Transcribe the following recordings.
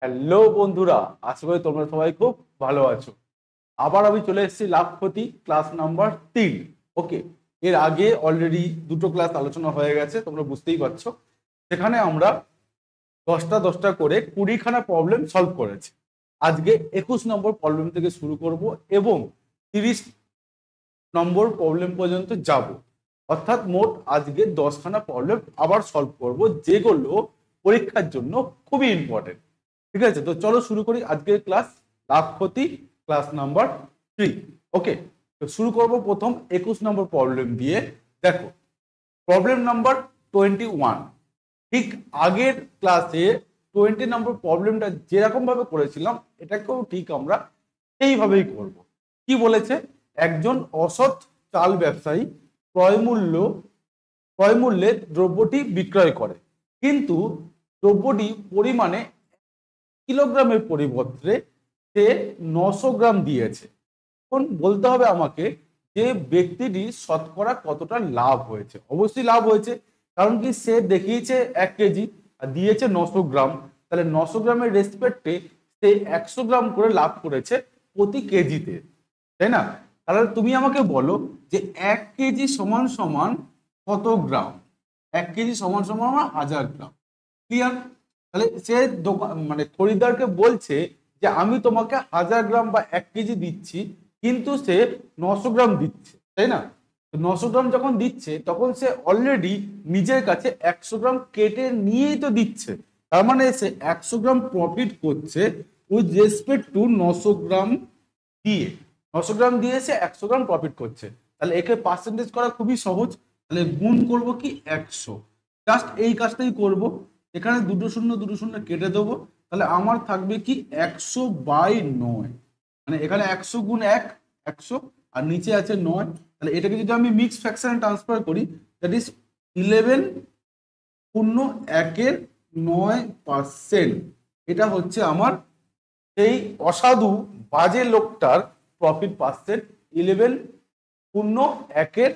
Hello বন্ধুরা আশা করি তোমরা সবাই খুব ভালো আছো আবার আমি চলে এসেছি লাভপতি ক্লাস নাম্বার তিন ওকে এর আগে অলরেডি দুটো ক্লাস আলোচনা হয়ে গেছে তোমরা বুঝতেই পারছো সেখানে আমরা দশটা দশটা করে কুড়িখানা প্রবলেম সলভ করেছি আজকে একুশ নম্বর প্রবলেম থেকে শুরু করব এবং তিরিশ নম্বর প্রবলেম পর্যন্ত যাব অর্থাৎ মোট আজকে দশখানা প্রবলেম আবার সলভ করব যেগুলো পরীক্ষার জন্য খুবই ইম্পর্টেন্ট ঠিক আছে তো চলো শুরু করি আজকের ক্লাস লাভ ক্ষতি ক্লাস নাম্বার থ্রি ওকে তো শুরু করব প্রথম একুশ নম্বর প্রবলেম দিয়ে দেখো প্রবলেম নাম্বার টোয়েন্টি ওয়ান ঠিক আগের ক্লাসে টোয়েন্টি নম্বর প্রবলেমটা যেরকমভাবে করেছিলাম এটাকেও ঠিক আমরা সেইভাবেই করব। কি বলেছে একজন অসৎ চাল ব্যবসায়ী ক্রয়মূল্য ক্রয়মূল্যের দ্রব্যটি বিক্রয় করে কিন্তু দ্রব্যটি পরিমাণে কিলোগ্রামের পরিবর্তে সে নশো গ্রাম দিয়েছে এখন বলতে হবে আমাকে যে ব্যক্তিটি শতকরা কতটা লাভ হয়েছে অবশ্যই লাভ হয়েছে কারণ কি সে দেখিয়েছে এক কেজি আর দিয়েছে নশো গ্রাম তাহলে নশো গ্রামের রেসপেক্টে সে একশো গ্রাম করে লাভ করেছে প্রতি কেজিতে তাই না তাহলে তুমি আমাকে বলো যে এক কেজি সমান সমান কত গ্রাম এক কেজি সমান সমান আমার হাজার গ্রাম ক্লিয়ার তাহলে সে মানে খরিদ্দারকে বলছে যে আমি তোমাকে হাজার গ্রাম বা এক কেজি দিচ্ছি কিন্তু সে নশো গ্রাম দিচ্ছে তাই না নশো গ্রাম যখন দিচ্ছে তখন সে অলরেডি নিজের কাছে একশো গ্রাম কেটে নিয়েই তো দিচ্ছে তার মানে সে একশো গ্রাম প্রফিট করছে উইথ রেসপেক্ট টু নশো গ্রাম দিয়ে নশো গ্রাম দিয়ে সে একশো গ্রাম প্রফিট করছে তাহলে একে পার্সেন্টেজ করা খুবই সহজ তাহলে গুণ করব কি একশো জাস্ট এই কাজটাই করব এখানে দুটো শূন্য দুটো শূন্য কেটে দেবো তাহলে আমার থাকবে কি একশো বাই নয় মানে এখানে একশো গুণ এক একশো আর নিচে আছে নয় তাহলে এটাকে যদি আমি মিক্স ফ্যাকশানে ট্রান্সফার করি দ্যাট ইজ ইলেভেন শূন্য একের নয় পার্সেন্ট এটা হচ্ছে আমার সেই অসাধু বাজে লোকটার প্রফিট পার্সেন্ট ইলেভেন শূন্য একের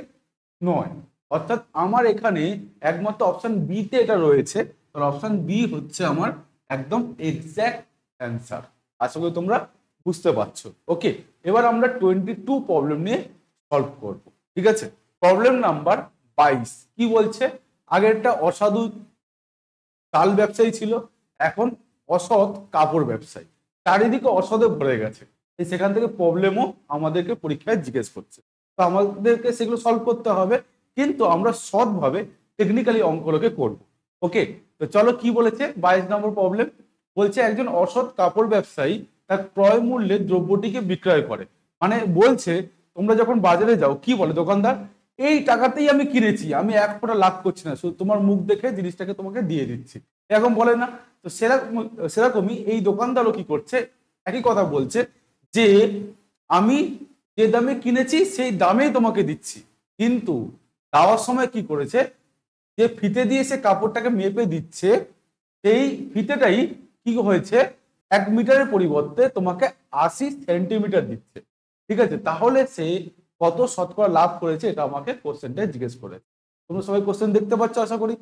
নয় অর্থাৎ আমার এখানে একমাত্র অপশান বিতে এটা রয়েছে তাহলে অপশান বি হচ্ছে আমার একদম এক্স্যাক্ট অ্যান্সার আশা করি তোমরা বুঝতে পারছো ওকে এবার আমরা টোয়েন্টি টু প্রবলেম নিয়ে সলভ করব ঠিক আছে প্রবলেম নাম্বার বাইশ কি বলছে আগেরটা অসাধু চাল ব্যবসায়ী ছিল এখন অসৎ কাপড় ব্যবসায়ী চারিদিকে অসদে ভরে গেছে সেখান থেকে প্রবলেমও আমাদেরকে পরীক্ষায় জিজ্ঞেস করছে তো আমাদেরকে সেগুলো সলভ করতে হবে কিন্তু আমরা সৎভাবে টেকনিক্যালি অঙ্কগুলোকে করব ওকে তো চলো কি বলেছে বাইশ নম্বর প্রবলেম বলছে একজন অসৎ কাপড় ব্যবসায়ী তার ক্রয় মূল্যে দ্রব্যটিকে বিক্রয় করে মানে বলছে তোমরা যখন বাজারে যাও কি বলে দোকানদার এই টাকাতেই আমি কিনেছি আমি এক ফোটা লাভ করছি না শুধু তোমার মুখ দেখে জিনিসটাকে তোমাকে দিয়ে দিচ্ছি এরকম বলে না তো সেরকম সেরকমই এই দোকানদারও কি করছে একই কথা বলছে যে আমি যে দামে কিনেছি সেই দামেই তোমাকে দিচ্ছি কিন্তু দেওয়ার সময় কি করেছে যে ফিতে দিয়ে সে কাপড়টাকে মেপে দিচ্ছে সেই ফিতেটাই কি হয়েছে এক মিটারের পরিবর্তে তোমাকে আশি সেন্টিমিটার দিচ্ছে ঠিক আছে তাহলে সে কত শতকরা লাভ করেছে এটা আমাকে কোশ্চেনটা জিজ্ঞেস করে তোমরা সবাই কোশ্চেন দেখতে পাচ্ছ আশা করি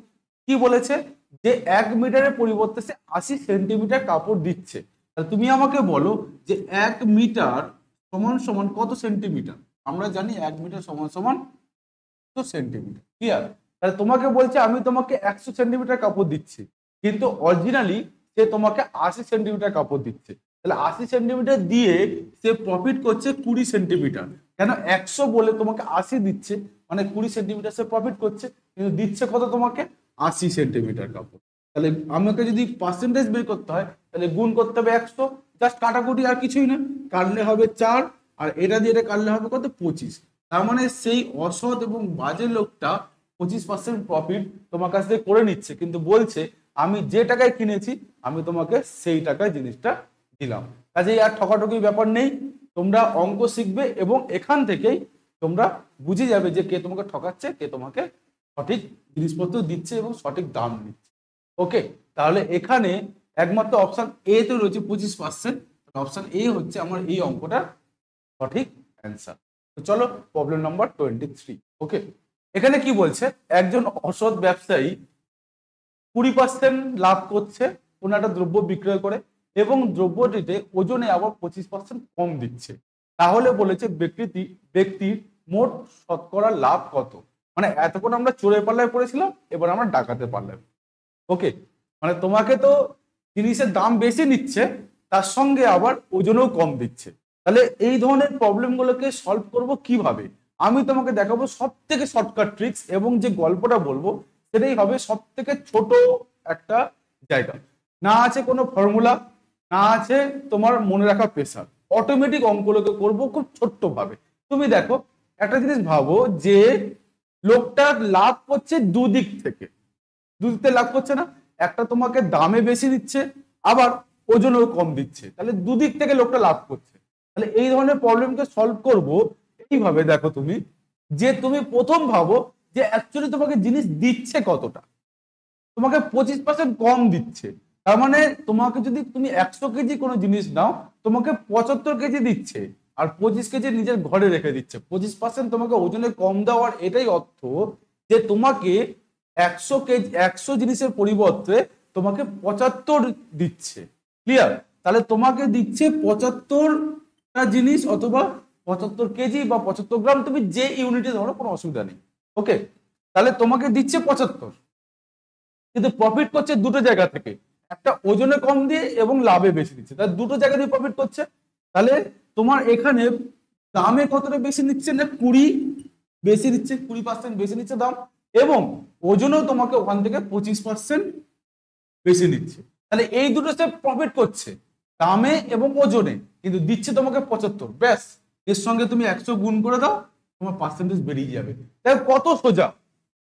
কি বলেছে যে এক মিটারের পরিবর্তে সে আশি সেন্টিমিটার কাপড় দিচ্ছে তাহলে তুমি আমাকে বলো যে এক মিটার সমান সমান কত সেন্টিমিটার আমরা জানি এক মিটার সমান সমান কত সেন্টিমিটার ক্লিয়ার তাহলে তোমাকে বলছে আমি তোমাকে একশো সেন্টিমিটার কাপড় দিচ্ছি কিন্তু অরিজিনালি সে তোমাকে আশি সেন্টিমিটার কাপড় দিচ্ছে তাহলে আশি সেন্টিমিটার দিয়ে সে প্রফিট করছে কুড়ি সেন্টিমিটার কেন একশো বলে তোমাকে আশি দিচ্ছে মানে কুড়ি সেন্টিমিটার সে প্রফিট করছে কিন্তু দিচ্ছে কত তোমাকে আশি সেন্টিমিটার কাপড় তাহলে আমাকে যদি পার্সেন্টেজ বের করতে হয় তাহলে গুণ করতে হবে একশো জাস্ট কাটাকুটি আর কিছুই না কাটলে হবে চার আর এটা দিয়ে এটা কাটলে হবে কত পঁচিশ তার মানে সেই অসৎ এবং বাজে লোকটা পঁচিশ পার্সেন্ট প্রফিট তোমার কাছ থেকে করে নিচ্ছে কিন্তু বলছে আমি যে টাকায় কিনেছি আমি তোমাকে সেই টাকায় জিনিসটা দিলাম কাজে আর ঠকাঠকি ব্যাপার নেই তোমরা অঙ্ক শিখবে এবং এখান থেকেই তোমরা বুঝে যাবে যে কে তোমাকে ঠকাচ্ছে কে তোমাকে সঠিক জিনিসপত্র দিচ্ছে এবং সঠিক দাম দিচ্ছে ওকে তাহলে এখানে একমাত্র অপশান এ তো রয়েছে পঁচিশ পার্সেন্ট অপশান এ হচ্ছে আমার এই অঙ্কটা সঠিক অ্যান্সার তো চলো problem number twenty three okay এখানে কি বলছে একজন অসৎ ব্যবসায়ী কুড়ি পার্সেন্ট লাভ করছে কোনো একটা দ্রব্য বিক্রয় করে এবং দ্রব্যটিতে ওজনে আবার পঁচিশ পার্সেন্ট কম দিচ্ছে তাহলে বলেছে ব্যক্তিটি ব্যক্তির মোট শতকরা লাভ কত মানে এতক্ষণ আমরা চোরে পাল্লায় পড়েছিলাম এবার আমরা ডাকাতে পারলাম ওকে মানে তোমাকে তো জিনিসের দাম বেশি নিচ্ছে তার সঙ্গে আবার ওজনও কম দিচ্ছে তাহলে এই ধরনের প্রবলেমগুলোকে সলভ করব কিভাবে আমি তোমাকে দেখাবো সব থেকে শর্টকাট ট্রিক্স এবং যে গল্পটা বলবো সেটাই হবে সব থেকে ছোট একটা জায়গা না আছে কোনো ফর্মুলা না আছে তোমার মনে রাখা প্রেশার অটোমেটিক অঙ্কগুলোকে করবো খুব ছোট্ট ভাবে তুমি দেখো একটা জিনিস ভাবো যে লোকটা লাভ করছে দুদিক থেকে দুদিক থেকে লাভ করছে না একটা তোমাকে দামে বেশি দিচ্ছে আবার ওজনও কম দিচ্ছে তাহলে দুদিক থেকে লোকটা লাভ করছে তাহলে এই ধরনের প্রবলেমকে সলভ করবো এইভাবে দেখো তুমি যে তুমি প্রথম ভাবো যে অ্যাকচুয়ালি তোমাকে জিনিস দিচ্ছে কতটা তোমাকে পঁচিশ পার্সেন্ট কম দিচ্ছে তার মানে তোমাকে যদি তুমি একশো কেজি কোনো জিনিস নাও তোমাকে পঁচাত্তর কেজি দিচ্ছে আর পঁচিশ কেজি নিজের ঘরে রেখে দিচ্ছে পঁচিশ পার্সেন্ট তোমাকে ওজনে কম দেওয়ার এটাই অর্থ যে তোমাকে একশো কেজি একশো জিনিসের পরিবর্তে তোমাকে পঁচাত্তর দিচ্ছে ক্লিয়ার তাহলে তোমাকে দিচ্ছে পঁচাত্তরটা জিনিস অথবা পঁচাত্তর কেজি বা পঁচাত্তর গ্রাম তুমি যে ইউনিটে ধরো কোনো অসুবিধা নেই ওকে তাহলে তোমাকে দিচ্ছে পঁচাত্তর কিন্তু প্রফিট করছে দুটো জায়গা থেকে একটা ওজনে কম দিয়ে এবং লাভে বেশি দিচ্ছে তাহলে দুটো জায়গা দিয়ে প্রফিট করছে তাহলে তোমার এখানে দামে কতটা বেশি নিচ্ছে না কুড়ি বেশি দিচ্ছে কুড়ি পার্সেন্ট বেশি নিচ্ছে দাম এবং ওজনেও তোমাকে ওখান থেকে পঁচিশ পার্সেন্ট বেশি নিচ্ছে তাহলে এই দুটো সে প্রফিট করছে দামে এবং ওজনে কিন্তু দিচ্ছে তোমাকে পঁচাত্তর ব্যাস এর সঙ্গে তুমি একশো গুণ করে দাও তোমার পার্সেন্টেজ বেরিয়ে যাবে তাই কত সোজা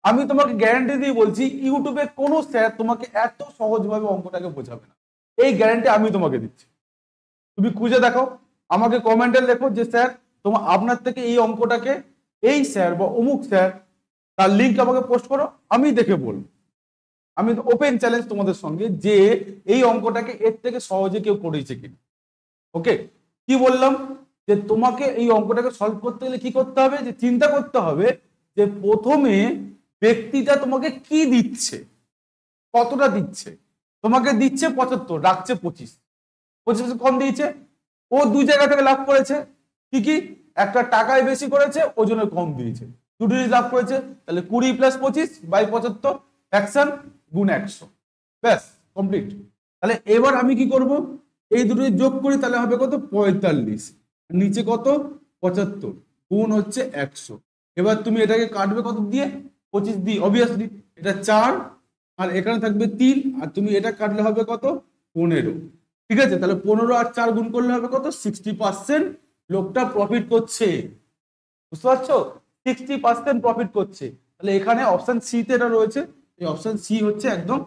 আমি তোমাকে গ্যারান্টি দিয়ে বলছি ইউটিউবে কোনো স্যার তোমাকে এত সহজভাবে অঙ্কটাকে বোঝাবে না এই গ্যারান্টি আমি তোমাকে দিচ্ছি তুমি খুঁজে দেখো আমাকে কমেন্টে লেখো যে স্যার তোমার আপনার থেকে এই অঙ্কটাকে এই স্যার বা অমুক স্যার তার লিঙ্ক আমাকে পোস্ট করো আমি দেখে বলবো আমি ওপেন চ্যালেঞ্জ তোমাদের সঙ্গে যে এই অঙ্কটাকে এর থেকে সহজে কেউ করেছে কিনা ওকে কি বললাম যে তোমাকে এই অঙ্কটাকে সলভ করতে গেলে কি করতে হবে যে চিন্তা করতে হবে যে প্রথমে ব্যক্তিটা তোমাকে কি দিচ্ছে কতটা দিচ্ছে তোমাকে দিচ্ছে পঁচাত্তর রাখছে পঁচিশ পঁচিশ কম দিয়েছে ও দুই জায়গা থেকে লাভ করেছে কি কি একটা টাকায় বেশি করেছে ওজনে কম দিয়েছে দুটো লাভ করেছে তাহলে কুড়ি প্লাস পঁচিশ বাই পঁচাত্তর অ্যাকশন গুণ একশো ব্যাস কমপ্লিট তাহলে এবার আমি কি করব এই দুটো যোগ করি তাহলে হবে কত পঁয়তাল্লিশ নিচে কত পঁচাত্তর গুণ হচ্ছে একশো এবার তুমি এটাকে কাটবে কত দিয়ে পঁচিশ দিয়ে অবভিয়াসলি এটা চার আর এখানে থাকবে তিন আর তুমি এটা কাটলে হবে কত পনেরো ঠিক আছে তাহলে পনেরো আর চার গুণ করলে হবে কত সিক্সটি পার্সেন্ট লোকটা প্রফিট করছে বুঝতে পারছো সিক্সটি পার্সেন্ট প্রফিট করছে তাহলে এখানে অপশান সিতে এটা রয়েছে এই অপশান সি হচ্ছে একদম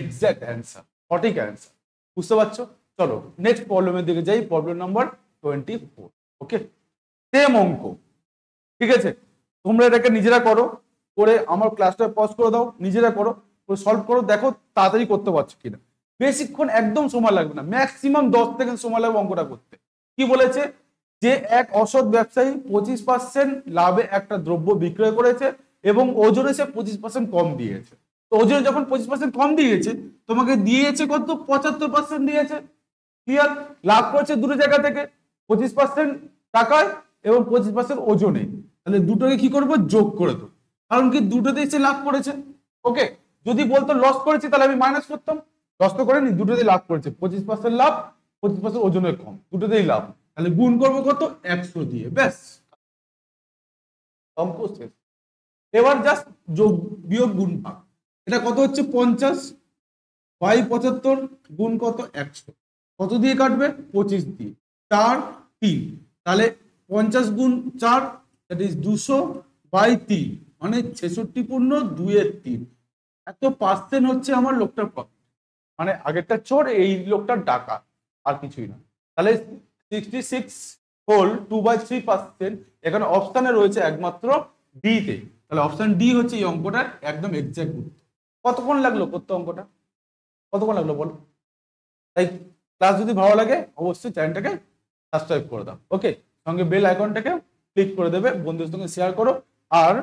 এক্স্যাক্ট অ্যান্সার সঠিক অ্যান্সার বুঝতে পারছো চলো নেক্সট প্রবলেমের দিকে যাই problem number twenty four okay same অঙ্ক ঠিক আছে তোমরা এটাকে নিজেরা করো করে আমার ক্লাসটা পজ করে দাও নিজেরা করো করে সলভ করো দেখো তাড়াতাড়ি করতে পারছো কিনা বেশিক্ষণ একদম সময় লাগবে না ম্যাক্সিমাম দশ থেকে সময় লাগবে অঙ্কটা করতে কি বলেছে যে এক অসৎ ব্যবসায়ী পঁচিশ পার্সেন্ট লাভে একটা দ্রব্য বিক্রয় করেছে এবং ওজনে সে পঁচিশ পার্সেন্ট কম দিয়েছে তো ওজনে যখন পঁচিশ পার্সেন্ট কম দিয়েছে তোমাকে দিয়েছে কত পঁচাত্তর পার্সেন্ট দিয়েছে ক্লিয়ার লাভ করেছে দূরে জায়গা থেকে পঁচিশ পার্সেন্ট টাকায় এবং পঁচিশ পার্সেন্ট ওজনে তাহলে দুটোকে কি করবো যোগ করে দেবো কারণ কি দুটোতে সে লাভ করেছে ওকে যদি বলতো লস করেছি তাহলে আমি মাইনাস করতাম লস তো করেনি দুটোতেই লাভ করেছে পঁচিশ পার্সেন্ট লাভ পঁচিশ পার্সেন্ট ওজনের কম দুটোতেই লাভ তাহলে গুণ করবো কত একশো দিয়ে ব্যাস অঙ্ক শেষ এবার জাস্ট যোগ বিয়োগ গুণ পাক এটা কত হচ্ছে পঞ্চাশ বাই পঁচাত্তর গুণ কত একশো কত দিয়ে কাটবে পঁচিশ দিয়ে চার তিন তাহলে পঞ্চাশ গুণ চার দ্যাট ইজ দুশো বাই তিন মানে ছেষট্টি পূর্ণ দুয়ের তিন এত পার্সেন্ট হচ্ছে আমার লোকটার প্রফিট মানে আগেরটা চোর এই লোকটার ডাকা আর কিছুই না তাহলে sixty six whole two by three percent এখানে অপশানে রয়েছে একমাত্র ডিতে তাহলে অপশান ডি হচ্ছে এই অঙ্কটার একদম এক্সাক্ট উত্তর কতক্ষণ লাগলো করতে অঙ্কটা কতক্ষণ লাগলো বল তাই ক্লাস যদি ভালো লাগে অবশ্যই চ্যানেলটাকে সাবস্ক্রাইব করে দাও ওকে সঙ্গে বেল আইকনটাকে ক্লিক করে দেবে বন্ধুদের সঙ্গে শেয়ার করো আর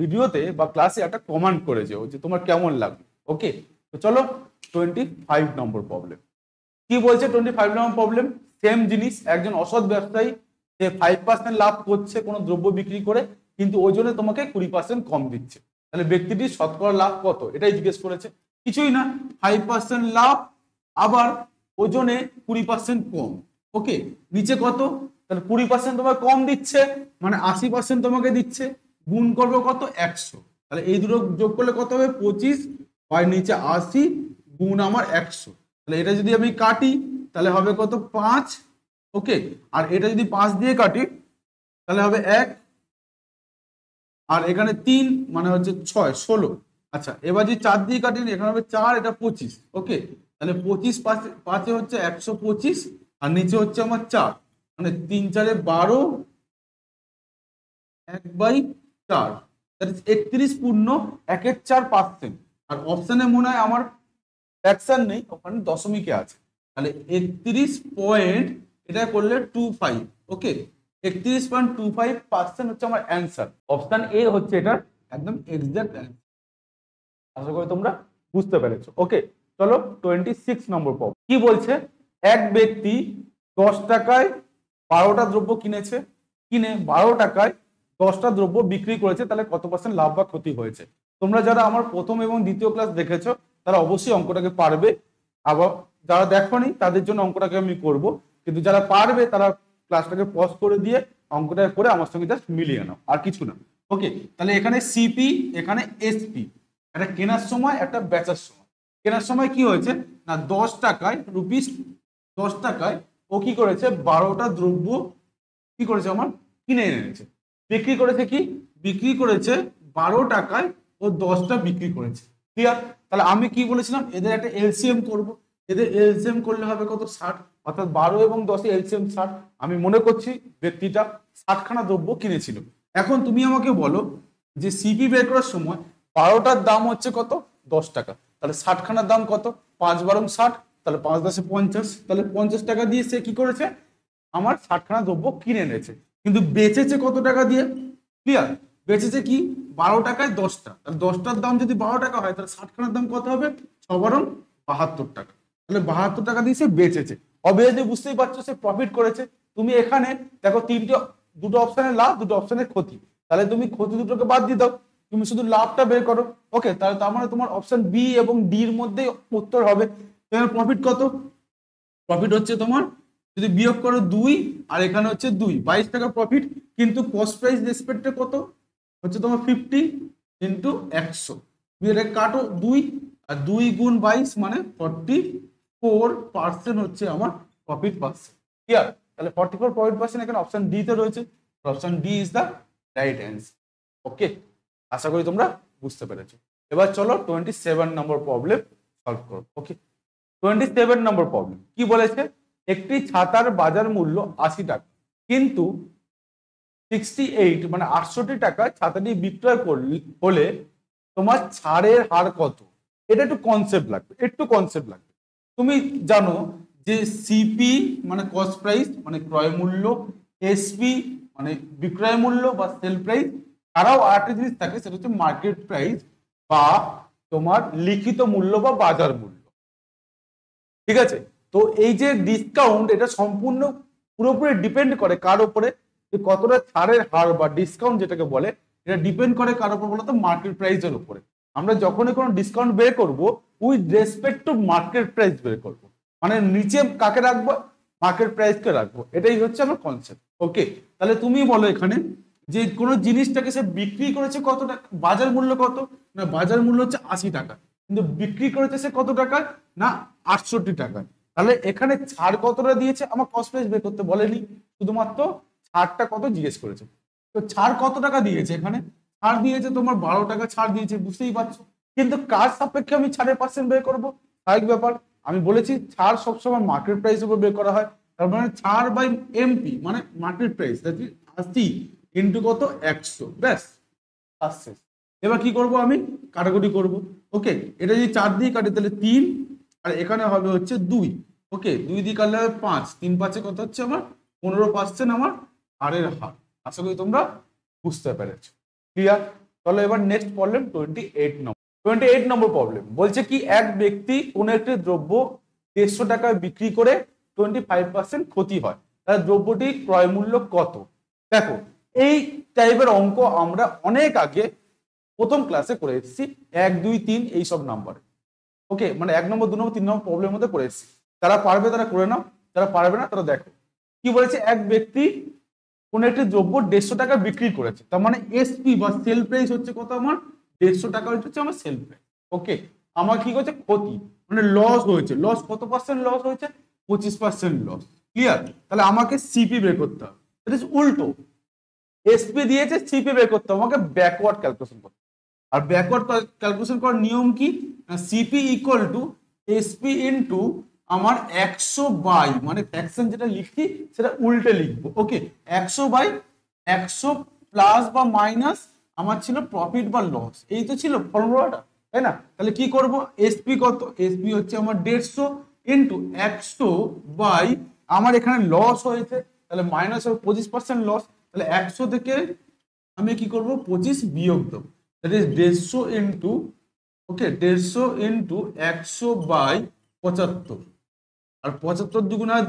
ভিডিওতে বা ক্লাসে একটা কমান্ড করে যেও যে তোমার কেমন লাগবে ওকে তো চলো টোয়েন্টি ফাইভ নম্বর প্রবলেম কি বলছে টোয়েন্টি ফাইভ নম্বর প্রবলেম সেম জিনিস একজন অসৎ ব্যবসায়ী সে ফাইভ পার্সেন্ট লাভ করছে কোনো দ্রব্য বিক্রি করে কিন্তু ওজনে তোমাকে কুড়ি পার্সেন্ট কম দিচ্ছে তাহলে ব্যক্তিটির শতকরা লাভ কত এটাই জিজ্ঞেস করেছে কিছুই না ফাইভ পার্সেন্ট লাভ আবার ওজনে কুড়ি পার্সেন্ট কম ওকে নিচে কত তাহলে কুড়ি পার্সেন্ট তোমাকে কম দিচ্ছে মানে আশি পার্সেন্ট তোমাকে দিচ্ছে গুণ করবো কত একশো তাহলে এই দুটো যোগ করলে কত হবে পঁচিশ হয় নিচে আশি গুণ আমার একশো তাহলে এটা যদি আমি কাটি তাহলে হবে কত পাঁচ ওকে আর এটা যদি পাঁচ দিয়ে কাটি তাহলে হবে এক আর এখানে তিন মানে হচ্ছে ছয় ষোলো আচ্ছা এবার যদি চার দিয়ে কাটি এখানে হবে চার এটা পঁচিশ ওকে তাহলে পঁচিশ পাঁচে পাঁচে হচ্ছে একশো পঁচিশ আর নিচে হচ্ছে আমার চার মানে তিন চারে বারো এক বাই চার একত্রিশ পূর্ণ একের চার পার্সেন্ট আর অপশানে মনে হয় আমার অ্যাকশান নেই ওখানে দশমিকে আছে তাহলে একত্রিশ পয়েন্ট এটা করলে টু ফাইভ ওকে একত্রিশ পয়েন্ট টু ফাইভ পার্সেন্ট হচ্ছে আমার অ্যান্সার অপশান এ হচ্ছে এটার একদম এক্সাক্ট অ্যান্সার আশা করি তোমরা বুঝতে পেরেছো ওকে চলো টোয়েন্টি সিক্স নম্বর পপ কি বলছে এক ব্যক্তি দশ টাকায় বারোটা দ্রব্য কিনেছে কিনে বারো টাকায় দশটা দ্রব্য বিক্রি করেছে তাহলে কত পার্সেন্ট লাভ বা ক্ষতি হয়েছে তোমরা যারা আমার প্রথম এবং দ্বিতীয় ক্লাস দেখেছো তারা অবশ্যই অঙ্কটাকে পারবে আবার যারা দেখনি তাদের জন্য অঙ্কটাকে আমি করব কিন্তু যারা পারবে তারা ক্লাসটাকে পজ করে দিয়ে অঙ্কটা করে আমার সঙ্গে জাস্ট মিলিয়ে নাও আর কিছু না ওকে তাহলে এখানে সিপি এখানে এসপি একটা কেনার সময় একটা বেচার সময় কেনার সময় কি হয়েছে না দশ টাকায় রুপিস দশ টাকায় ও কি করেছে বারোটা দ্রব্য কি করেছে আমার কিনে এনেছে বিক্রি করেছে কি বিক্রি করেছে বারো টাকায় ও দশটা বিক্রি করেছে ক্লিয়ার তাহলে আমি কি বলেছিলাম এদের একটা এলসিএম করব এদের এলসিএম করলে হবে কত ষাট অর্থাৎ বারো এবং দশে এলসিএম ষাট আমি মনে করছি ব্যক্তিটা ষাটখানা দ্রব্য কিনেছিল এখন তুমি আমাকে বলো যে সিপি বের করার সময় বারোটার দাম হচ্ছে কত দশ টাকা তাহলে ষাটখানার দাম কত পাঁচ বারং ষাট তাহলে পাঁচ দশে পঞ্চাশ তাহলে পঞ্চাশ টাকা দিয়ে সে কি করেছে আমার ষাটখানা দ্রব্য কিনে এনেছে কিন্তু বেচেছে কত টাকা দিয়ে ক্লিয়ার বেচেছে কি বারো টাকায় দশটা তাহলে দশটার দাম যদি বারো টাকা হয় তাহলে ষাটখানার দাম কত হবে সবারও বাহাত্তর টাকা তাহলে বাহাত্তর টাকা দিয়ে সে বেচেছে অবভিয়াসলি বুঝতেই পারছো সে প্রফিট করেছে তুমি এখানে দেখো তিনটে দুটো অপশানের লাভ দুটো অপশানের ক্ষতি তাহলে তুমি ক্ষতি দুটোকে বাদ দিয়ে দাও তুমি শুধু লাভটা বের করো ওকে তাহলে তার মানে তোমার অপশান বি এবং ডির মধ্যেই উত্তর হবে এখানে প্রফিট কত প্রফিট হচ্ছে তোমার যদি বিয়োগ করো দুই আর এখানে হচ্ছে দুই বাইশ টাকা প্রফিট কিন্তু কস্ট প্রাইস রেসপেক্টে কত হচ্ছে তোমার ফিফটি ইন্টু একশো এটাকে কাটো দুই আর দুই গুণ বাইশ মানে ফর্টি ফোর পার্সেন্ট হচ্ছে আমার প্রফিট পার্সেন্ট ক্লিয়ার তাহলে ফর্টি ফোর প্রফিট পার্সেন্ট এখানে অপশান ডিতে রয়েছে option D is the right answer okay আশা করি তোমরা বুঝতে পেরেছো এবার চলো টোয়েন্টি সেভেন নম্বর প্রবলেম সলভ করো ওকে টোয়েন্টি সেভেন নম্বর প্রবলেম কি বলেছে একটি ছাতার বাজার মূল্য আশি টাকা কিন্তু সিক্সটি এইট মানে আটষট্টি টাকা ছাতাটি বিক্রয় করলে হলে তোমার ছাড়ের হার কত এটা একটু কনসেপ্ট লাগবে একটু কনসেপ্ট লাগবে তুমি জানো যে সিপি মানে কস্ট প্রাইস মানে ক্রয় মূল্য এসপি মানে বিক্রয় মূল্য বা সেল প্রাইস তারাও আরেকটা জিনিস থাকে সেটা হচ্ছে মার্কেট প্রাইস বা তোমার লিখিত মূল্য বা বাজার মূল্য ঠিক আছে তো এই যে ডিসকাউন্ট এটা সম্পূর্ণ পুরোপুরি ডিপেন্ড করে কার ওপরে যে কতটা ছাড়ের হার বা ডিসকাউন্ট যেটাকে বলে এটা ডিপেন্ড করে কার ওপর বলতো মার্কেট প্রাইসের উপরে আমরা যখনই কোনো ডিসকাউন্ট বের করব with respect to market price বের করব মানে নিচে কাকে রাখবো মার্কেট প্রাইসকে রাখবো এটাই হচ্ছে আমার কনসেপ্ট ওকে তাহলে তুমি বলো এখানে যে কোনো জিনিসটাকে সে বিক্রি করেছে কত টাকা বাজার মূল্য কত না বাজার মূল্য হচ্ছে আশি টাকা কিন্তু বিক্রি করেছে কত টাকায় না আটষট্টি টাকায় তাহলে এখানে ছাড় কতটা দিয়েছে আমার কস্ট প্রাইস বের করতে বলেনি শুধুমাত্র ছাড়টা কত জিজ্ঞেস করেছে তো ছাড় কত টাকা দিয়েছে এখানে ছাড় দিয়েছে তোমার বারো টাকা ছাড় দিয়েছে বুঝতেই পারছো কিন্তু কার সাপেক্ষে আমি ছাড়ের পার্সেন্ট বের করবো স্বাভাবিক ব্যাপার আমি বলেছি ছাড় সবসময় মার্কেট প্রাইস উপর বের করা হয় তার মানে ছাড় বাই এমপি মানে মার্কেট প্রাইস আশি ইন্টু কত একশো ব্যাস আসছে এবার কি করব আমি কাটাকুটি করব ওকে এটা যদি চার দিয়ে কাটে তাহলে তিন আর এখানে হবে হচ্ছে দুই ওকে দুই দিয়ে কাটলে হবে পাঁচ তিন পাঁচে কত হচ্ছে আমার পনেরো পার্সেন্ট আমার হারের হার আশা করি তোমরা বুঝতে পেরেছ ক্লিয়ার তাহলে এবার নেক্সট প্রবলেম টোয়েন্টি এইট নম্বর টোয়েন্টি এইট নম্বর প্রবলেম বলছে কি এক ব্যক্তি কোনো একটি দ্রব্য দেড়শো টাকায় বিক্রি করে টোয়েন্টি ফাইভ পার্সেন্ট ক্ষতি হয় তাহলে দ্রব্যটির ক্রয় মূল্য কত দেখো এই টাইপের অঙ্ক আমরা অনেক আগে প্রথম ক্লাসে করে এসেছি এক দুই তিন এইসব নাম্বার ওকে মানে এক নম্বর দু নম্বর তিন নম্বর প্রবলেম মধ্যে করে এসেছি তারা পারবে তারা করে নাও তারা পারবে না তারা দেখো কি বলেছে এক ব্যক্তি কোন একটি দ্রব্য দেড়শো টাকা বিক্রি করেছে তার মানে এসপি বা সেল প্রাইস হচ্ছে কত আমার দেড়শো টাকা হচ্ছে আমার সেল প্রাইস ওকে আমার কি করছে ক্ষতি মানে লস হয়েছে লস কত পার্সেন্ট লস হয়েছে পঁচিশ পার্সেন্ট লস ক্লিয়ার তাহলে আমাকে সিপি বের করতে হবে উল্টো এসপি দিয়েছে সিপি বের করতে হবে আমাকে ব্যাকওয়ার্ড ক্যালকুলেশন করতে আর ব্যাকওয়ার্ড ক্যালকুলেশন করার নিয়ম কি CP equal to SP to আমার একশো বাই মানে ফ্যাকশন যেটা লিখি সেটা উল্টে লিখবো ওকে একশো বাই একশো প্লাস বা মাইনাস আমার ছিল প্রফিট বা লস এই তো ছিল ফর্মুলাটা তাই না তাহলে কি করব এসপি কত এসপি হচ্ছে আমার দেড়শো ইন্টু একশো বাই আমার এখানে লস হয়েছে তাহলে মাইনাস হবে পঁচিশ পার্সেন্ট লস তাহলে একশো থেকে আমি কি করব পঁচিশ বিয়োগ দেবো that is দেড়শো ইন্টু ওকে দেড়শো ইন্টু একশো বাই পঁচাত্তর আর পঁচাত্তর দুগুণ হয়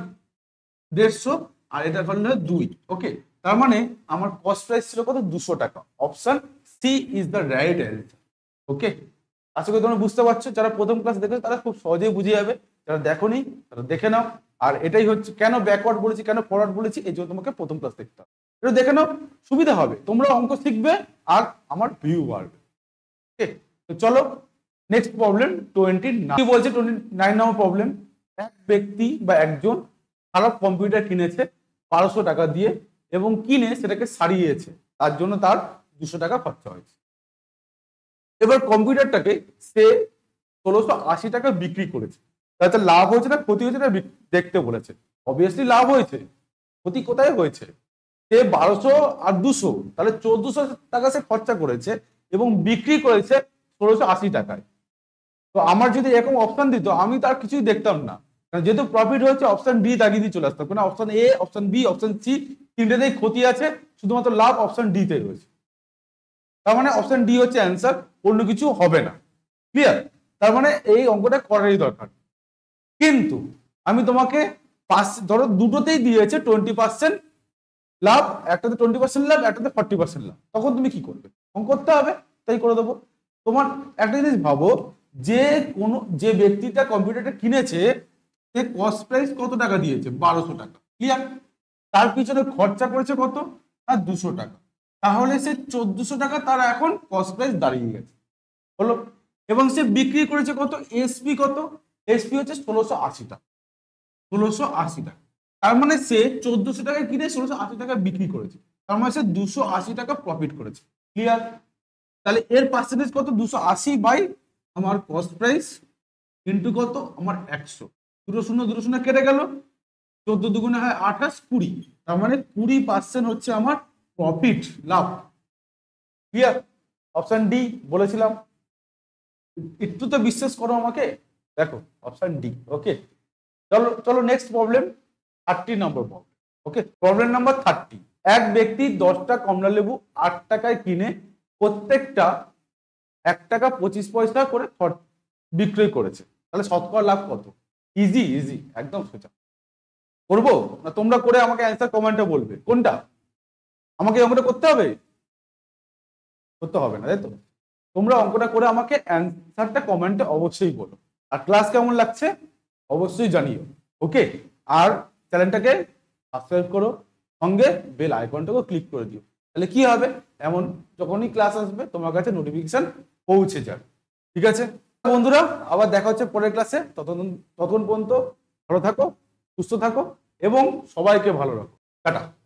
দেড়শো আর এটা করলে হয় দুই ওকে তার মানে আমার কস্ট প্রাইস ছিল কত দুশো টাকা option C is the right answer okay আশা করি তোমরা বুঝতে পারছো যারা প্রথম ক্লাস দেখেছো তারা খুব সহজেই বুঝে যাবে যারা দেখোনি তারা দেখে নাও আর এটাই হচ্ছে কেন ব্যাকওয়ার্ড বলেছি কেন ফরওয়ার্ড বলেছি এই জন্য তোমাকে প্রথম ক্লাস দেখতে হবে এটা দেখে নাও সুবিধা হবে তোমরা অঙ্ক শিখবে আর আমার ভিউ বাড়বে ওকে তো চলো নেক্সট প্রবলেম টোয়েন্টি নাইন বলছে টোয়েন্টি নাইন নম্বর প্রবলেম এক ব্যক্তি বা একজন খারাপ কম্পিউটার কিনেছে বারোশো টাকা দিয়ে এবং কিনে সেটাকে সারিয়েছে তার জন্য তার দুশো টাকা খরচা হয়েছে এবার কম্পিউটারটাকে সে ষোলোশো আশি টাকা বিক্রি করেছে তাতে লাভ হয়েছে না ক্ষতি হয়েছে না দেখতে বলেছে অবভিয়াসলি লাভ হয়েছে ক্ষতি কোথায় হয়েছে সে বারোশো আর দুশো তাহলে চোদ্দশো টাকা সে খরচা করেছে এবং বিক্রি করেছে ষোলোশো আশি টাকায় তো আমার যদি এরকম অপশন দিত আমি তার কিছুই দেখতাম না যেহেতু প্রফিট হয়েছে অপশন বি দাগিয়ে দিয়ে চলে আসতাম কেন option A option B option C তিনটেতেই ক্ষতি আছে শুধুমাত্র লাভ অপশন ডি তে রয়েছে তার মানে অপশন ডি হচ্ছে অ্যান্সার অন্য কিছু হবে না ক্লিয়ার তার মানে এই অঙ্কটা করারই দরকার কিন্তু আমি তোমাকে পাঁচ ধরো দুটোতেই দিয়েছে টোয়েন্টি পার্সেন্ট লাভ একটাতে টোয়েন্টি পার্সেন্ট লাভ একটাতে ফর্টি পার্সেন্ট লাভ তখন তুমি কি করবে তখন করতে হবে তাই করে দেবো তোমার একটা জিনিস ভাবো যে কোনো যে ব্যক্তিটা কম্পিউটারটা কিনেছে সে কস্ট প্রাইস কত টাকা দিয়েছে বারোশো টাকা ক্লিয়ার তার পিছনে খরচা করেছে কত না হ্যাঁ, দুশো টাকা তাহলে সে চোদ্দশো টাকা তার এখন কস্ট প্রাইস দাঁড়িয়ে গেছে হলো এবং সে বিক্রি করেছে কত এসপি কত এসপি হচ্ছে ষোলোশো আশি টাকা ষোলোশো আশি টাকা তার মানে সে চোদ্দশো টাকা কিনে ষোলোশো আশি টাকা বিক্রি করেছে তার মানে সে দুশো আশি টাকা প্রফিট করেছে ক্লিয়ার তাহলে এর পার্সেন্টেজ কত দুশো আশি বাই আমার কস্ট প্রাইস কিন্তু কত আমার একশো দুটো শূন্য দুটো শূন্য কেটে গেল চোদ্দ দুগুণে হয় আঠাশ কুড়ি তার মানে কুড়ি পার্সেন্ট হচ্ছে আমার প্রফিট লাভ ক্লিয়ার অপশান ডি বলেছিলাম একটু তো বিশ্বাস করো আমাকে দেখো অপশান ডি ওকে চলো চলো নেক্সট প্রবলেম থার্টি নম্বর problem okay problem number thirty এক ব্যক্তি দশটা কমলালেবু আট টাকায় কিনে প্রত্যেকটা এক টাকা পঁচিশ পয়সা করে বিক্রয় করেছে তাহলে শতকরা লাভ কত ইজি ইজি একদম সোজা করবো না তোমরা করে আমাকে অ্যান্সার কমেন্টে বলবে কোনটা আমাকে অঙ্কটা করতে হবে করতে হবে না তাই তো তোমরা অঙ্কটা করে আমাকে অ্যান্সারটা কমেন্টে অবশ্যই বলো আর ক্লাস কেমন লাগছে অবশ্যই জানিও ওকে আর চ্যানেলটাকে সাবস্ক্রাইব করো সঙ্গে বেল আইকনটাকেও ক্লিক করে দিও তাহলে কি হবে এমন যখনই ক্লাস আসবে তোমার কাছে নোটিফিকেশান পৌঁছে যাবে ঠিক আছে বন্ধুরা আবার দেখা হচ্ছে পরের ক্লাসে ততক্ষণ ততক্ষণ পর্যন্ত ভালো থাকো সুস্থ থাকো এবং সবাইকে ভালো রাখো টাটা